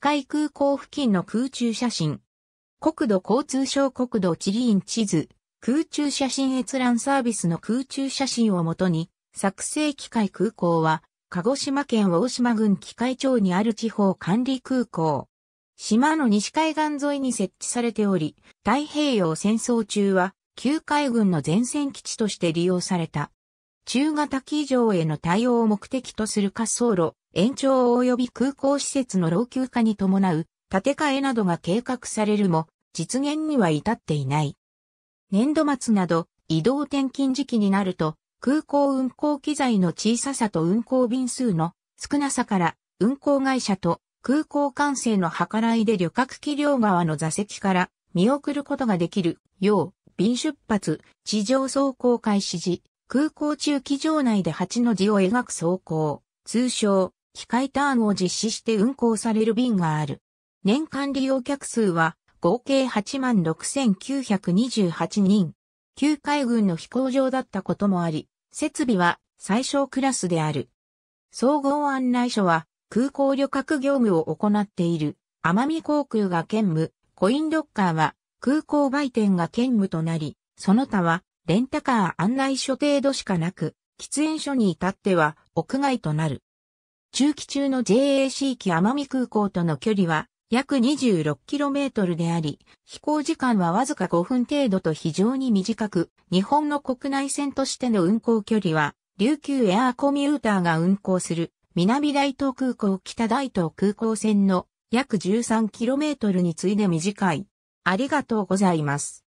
機械空港付近の空中写真。国土交通省国土地理院地図、空中写真閲覧サービスの空中写真をもとに、作成機械空港は、鹿児島県大島郡機械町にある地方管理空港。島の西海岸沿いに設置されており、太平洋戦争中は、旧海軍の前線基地として利用された。中型機上への対応を目的とする滑走路、延長及び空港施設の老朽化に伴う建て替えなどが計画されるも、実現には至っていない。年度末など移動転勤時期になると、空港運航機材の小ささと運航便数の少なさから運航会社と空港管制の計らいで旅客機両側の座席から見送ることができるよう、便出発、地上走行開始時、空港中機場内で8の字を描く走行、通称、機械ターンを実施して運行される便がある。年間利用客数は合計86,928人。旧海軍の飛行場だったこともあり、設備は最小クラスである。総合案内所は空港旅客業務を行っている。奄美航空が兼務、コインロッカーは空港売店が兼務となり、その他はレンタカー案内所程度しかなく、喫煙所に至っては屋外となる。中期中の JAC 機奄美空港との距離は約 26km であり、飛行時間はわずか5分程度と非常に短く、日本の国内線としての運航距離は、琉球エアーコミューターが運航する南大東空港北大東空港線の約 13km に次いで短い。ありがとうございます。